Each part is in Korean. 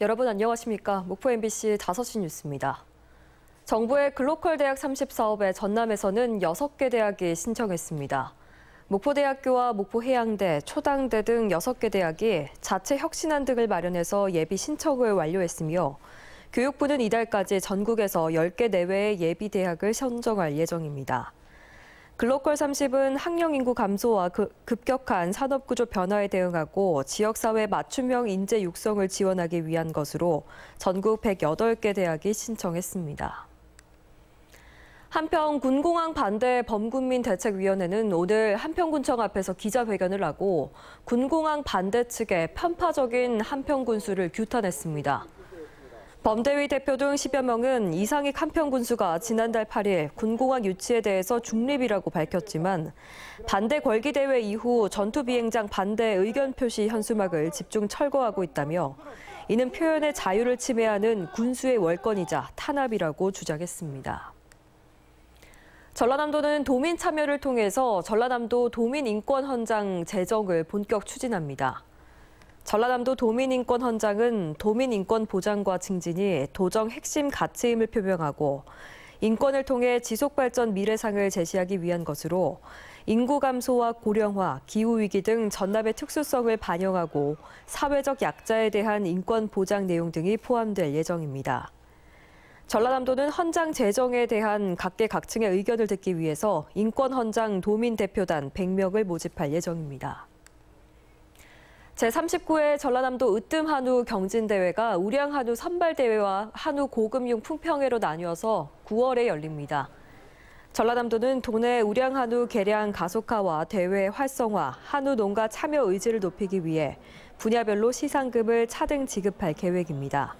여러분 안녕하십니까? 목포 MBC 5시 뉴스입니다. 정부의 글로컬 대학 30 사업에 전남에서는 6개 대학이 신청했습니다. 목포대학교와 목포해양대, 초당대 등 6개 대학이 자체 혁신안 등을 마련해서 예비 신청을 완료했으며 교육부는 이달까지 전국에서 10개 내외의 예비 대학을 선정할 예정입니다. 글로컬 30은 학령 인구 감소와 그, 급격한 산업 구조 변화에 대응하고 지역사회 맞춤형 인재 육성을 지원하기 위한 것으로 전국 108개 대학이 신청했습니다. 한편 군공항 반대 범군민 대책위원회는 오늘 한평군청 앞에서 기자회견을 하고 군공항 반대 측의 편파적인 한평군수를 규탄했습니다. 범대위 대표 등 10여 명은 이상익 한평 군수가 지난달 8일 군공항 유치에 대해서 중립이라고 밝혔지만 반대 궐기대회 이후 전투비행장 반대 의견 표시 현수막을 집중 철거하고 있다며 이는 표현의 자유를 침해하는 군수의 월권이자 탄압이라고 주장했습니다. 전라남도는 도민 참여를 통해서 전라남도 도민 인권 헌장 제정을 본격 추진합니다. 전라남도 도민인권 헌장은 도민인권 보장과 증진이 도정 핵심 가치임을 표명하고 인권을 통해 지속발전 미래상을 제시하기 위한 것으로 인구 감소와 고령화, 기후위기 등 전남의 특수성을 반영하고 사회적 약자에 대한 인권 보장 내용 등이 포함될 예정입니다. 전라남도는 헌장 제정에 대한 각계각층의 의견을 듣기 위해서 인권헌장 도민대표단 100명을 모집할 예정입니다. 제39회 전라남도 으뜸 한우 경진대회가 우량 한우 선발대회와 한우 고금융 품평회로 나뉘어서 9월에 열립니다. 전라남도는 도내 우량 한우 개량 가속화와 대회 활성화, 한우 농가 참여 의지를 높이기 위해 분야별로 시상금을 차등 지급할 계획입니다.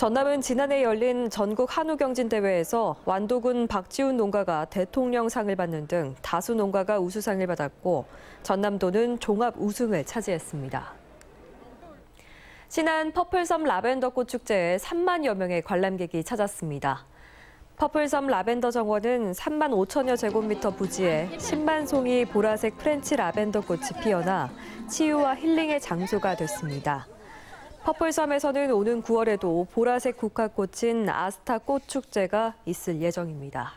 전남은 지난해 열린 전국 한우경진대회에서 완도군 박지훈 농가가 대통령상을 받는 등 다수 농가가 우수상을 받았고 전남도는 종합 우승을 차지했습니다. 지난 퍼플섬 라벤더 꽃축제에 3만여 명의 관람객이 찾았습니다. 퍼플섬 라벤더 정원은 3만 5천여 제곱미터 부지에 10만 송이 보라색 프렌치 라벤더 꽃이 피어나 치유와 힐링의 장소가 됐습니다. 퍼플섬에서는 오는 9월에도 보라색 국화꽃인 아스타 꽃축제가 있을 예정입니다.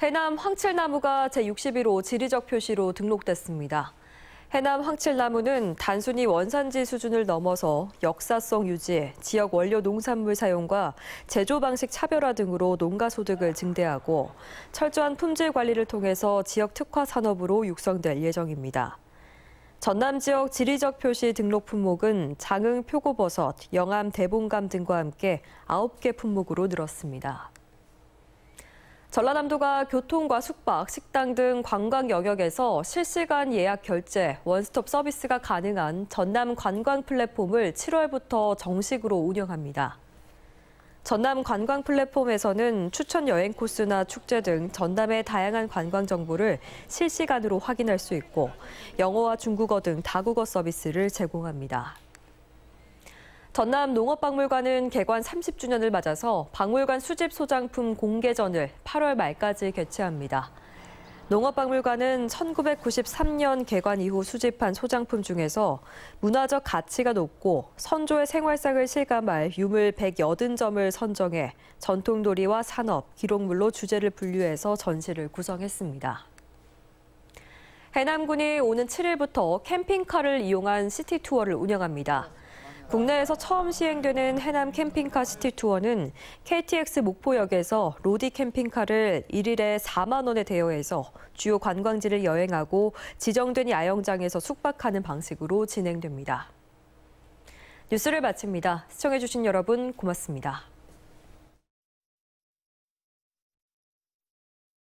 해남 황칠나무가 제61호 지리적 표시로 등록됐습니다. 해남 황칠나무는 단순히 원산지 수준을 넘어서 역사성 유지, 지역 원료 농산물 사용과 제조 방식 차별화 등으로 농가 소득을 증대하고 철저한 품질 관리를 통해서 지역 특화 산업으로 육성될 예정입니다. 전남 지역 지리적 표시 등록 품목은 장흥 표고버섯, 영암 대봉감 등과 함께 9개 품목으로 늘었습니다. 전라남도가 교통과 숙박, 식당 등 관광 영역에서 실시간 예약 결제, 원스톱 서비스가 가능한 전남 관광 플랫폼을 7월부터 정식으로 운영합니다. 전남 관광 플랫폼에서는 추천 여행 코스나 축제 등 전남의 다양한 관광 정보를 실시간으로 확인할 수 있고 영어와 중국어 등 다국어 서비스를 제공합니다. 전남 농업박물관은 개관 30주년을 맞아서 박물관 수집 소장품 공개전을 8월 말까지 개최합니다. 농업박물관은 1993년 개관 이후 수집한 소장품 중에서 문화적 가치가 높고 선조의 생활상을 실감할 유물 180점을 선정해 전통놀이와 산업, 기록물로 주제를 분류해서 전시를 구성했습니다. 해남군이 오는 7일부터 캠핑카를 이용한 시티 투어를 운영합니다. 국내에서 처음 시행되는 해남 캠핑카 시티 투어는 KTX 목포역에서 로디 캠핑카를 1일에 4만 원에 대여해서 주요 관광지를 여행하고 지정된 야영장에서 숙박하는 방식으로 진행됩니다. 뉴스를 마칩니다. 시청해주신 여러분 고맙습니다.